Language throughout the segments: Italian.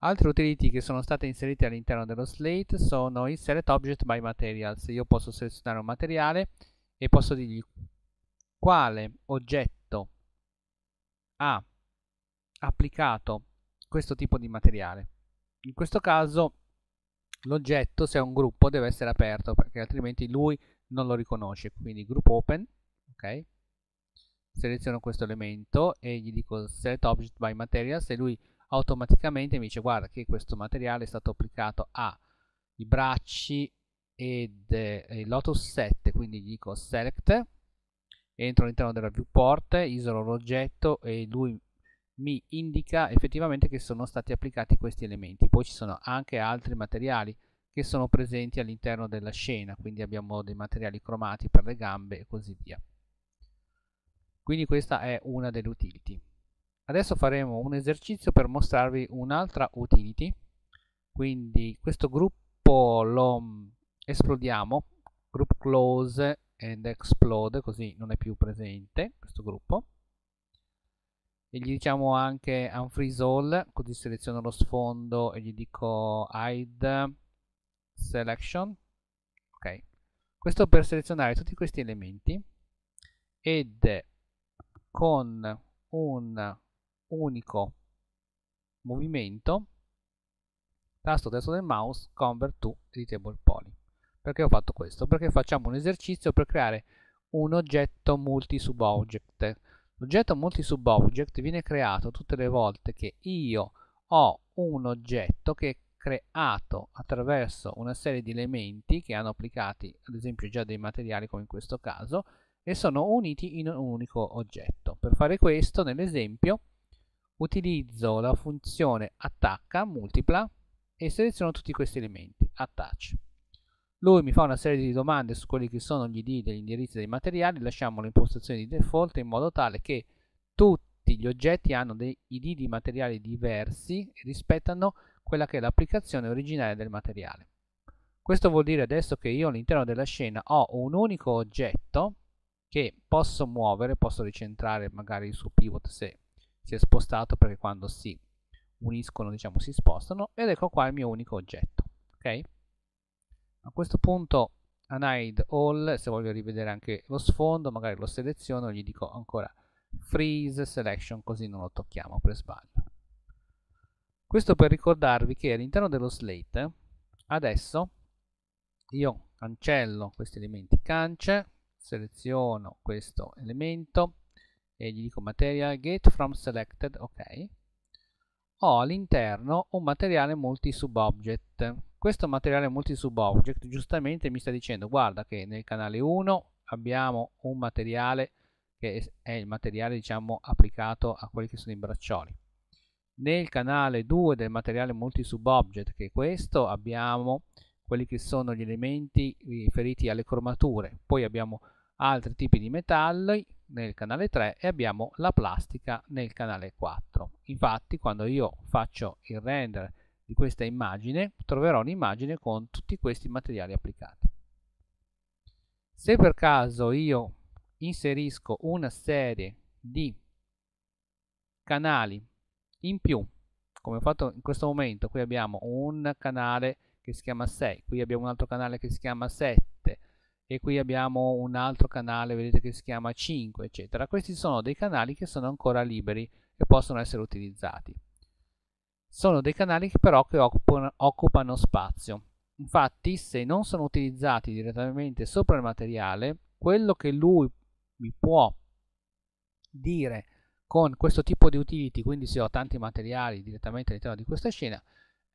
Altre utility che sono state inserite all'interno dello slate sono Select Object by Materials. Io posso selezionare un materiale e posso dirgli quale oggetto ha applicato questo tipo di materiale. In questo caso l'oggetto, se è un gruppo, deve essere aperto perché altrimenti lui non lo riconosce. Quindi group open, ok? Seleziono questo elemento e gli dico Select Object by Materials e lui automaticamente mi dice guarda che questo materiale è stato applicato ai bracci ed eh, Lotus 7, quindi gli dico select, entro all'interno della viewport, isolo l'oggetto e lui mi indica effettivamente che sono stati applicati questi elementi. Poi ci sono anche altri materiali che sono presenti all'interno della scena, quindi abbiamo dei materiali cromati per le gambe e così via. Quindi questa è una delle utility. Adesso faremo un esercizio per mostrarvi un'altra utility, quindi questo gruppo lo mm, esplodiamo, group close and explode, così non è più presente questo gruppo. E gli diciamo anche unfreeze all, così seleziono lo sfondo e gli dico hide selection. Ok, questo per selezionare tutti questi elementi ed con un unico movimento tasto destro del mouse convert to editable poly perché ho fatto questo? perché facciamo un esercizio per creare un oggetto multi sub object l'oggetto multi sub object viene creato tutte le volte che io ho un oggetto che è creato attraverso una serie di elementi che hanno applicati ad esempio già dei materiali come in questo caso e sono uniti in un unico oggetto per fare questo nell'esempio utilizzo la funzione attacca multipla e seleziono tutti questi elementi, attach. Lui mi fa una serie di domande su quelli che sono gli ID degli indirizzi dei materiali, lasciamo le impostazioni di default in modo tale che tutti gli oggetti hanno dei ID di materiali diversi e rispettano quella che è l'applicazione originale del materiale. Questo vuol dire adesso che io all'interno della scena ho un unico oggetto che posso muovere, posso ricentrare magari il suo pivot se si è spostato perché quando si uniscono diciamo si spostano ed ecco qua il mio unico oggetto ok a questo punto anide all se voglio rivedere anche lo sfondo magari lo seleziono gli dico ancora freeze selection così non lo tocchiamo per sbaglio questo per ricordarvi che all'interno dello slate adesso io cancello questi elementi cance seleziono questo elemento e gli dico material get from selected, ok, ho all'interno un materiale multi sub object. Questo materiale multi sub object giustamente mi sta dicendo guarda che nel canale 1 abbiamo un materiale che è il materiale diciamo applicato a quelli che sono i braccioli. Nel canale 2 del materiale multi sub object che è questo abbiamo quelli che sono gli elementi riferiti alle cromature. Poi abbiamo altri tipi di metalli nel canale 3 e abbiamo la plastica nel canale 4. Infatti quando io faccio il render di questa immagine troverò un'immagine con tutti questi materiali applicati. Se per caso io inserisco una serie di canali in più, come ho fatto in questo momento, qui abbiamo un canale che si chiama 6, qui abbiamo un altro canale che si chiama 7, e qui abbiamo un altro canale vedete che si chiama 5 eccetera questi sono dei canali che sono ancora liberi e possono essere utilizzati sono dei canali però che occupano, occupano spazio infatti se non sono utilizzati direttamente sopra il materiale quello che lui mi può dire con questo tipo di utility quindi se ho tanti materiali direttamente all'interno di questa scena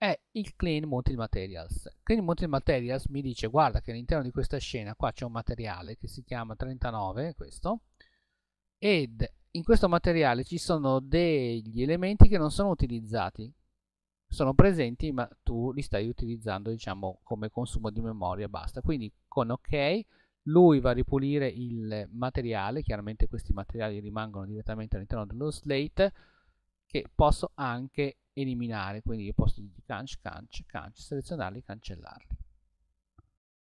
è il Clean Multi Materials. Clean Multi Materials mi dice guarda che all'interno di questa scena qua c'è un materiale che si chiama 39, questo, ed in questo materiale ci sono degli elementi che non sono utilizzati, sono presenti ma tu li stai utilizzando diciamo come consumo di memoria, basta. Quindi con ok lui va a ripulire il materiale, chiaramente questi materiali rimangono direttamente all'interno dello slate che posso anche eliminare, quindi io posso dirgli canc, canc, canc, selezionarli, cancellarli.